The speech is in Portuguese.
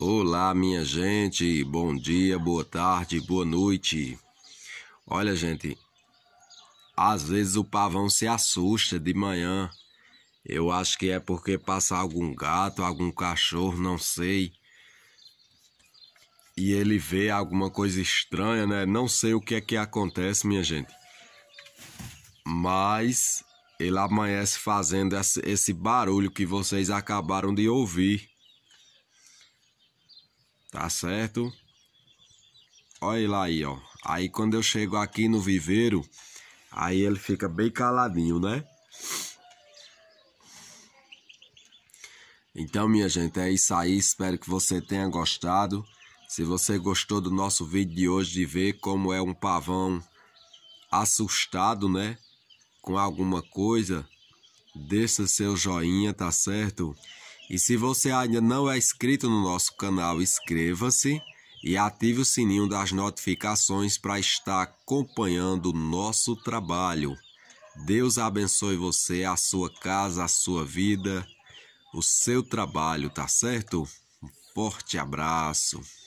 Olá, minha gente. Bom dia, boa tarde, boa noite. Olha, gente, às vezes o pavão se assusta de manhã. Eu acho que é porque passa algum gato, algum cachorro, não sei. E ele vê alguma coisa estranha, né? Não sei o que é que acontece, minha gente. Mas ele amanhece fazendo esse barulho que vocês acabaram de ouvir. Tá certo? Olha lá aí, ó. Aí quando eu chego aqui no viveiro, aí ele fica bem caladinho, né? Então, minha gente, é isso aí. Espero que você tenha gostado. Se você gostou do nosso vídeo de hoje, de ver como é um pavão assustado, né? Com alguma coisa, deixa seu joinha, tá certo? E se você ainda não é inscrito no nosso canal, inscreva-se e ative o sininho das notificações para estar acompanhando o nosso trabalho. Deus abençoe você, a sua casa, a sua vida, o seu trabalho, tá certo? Um forte abraço.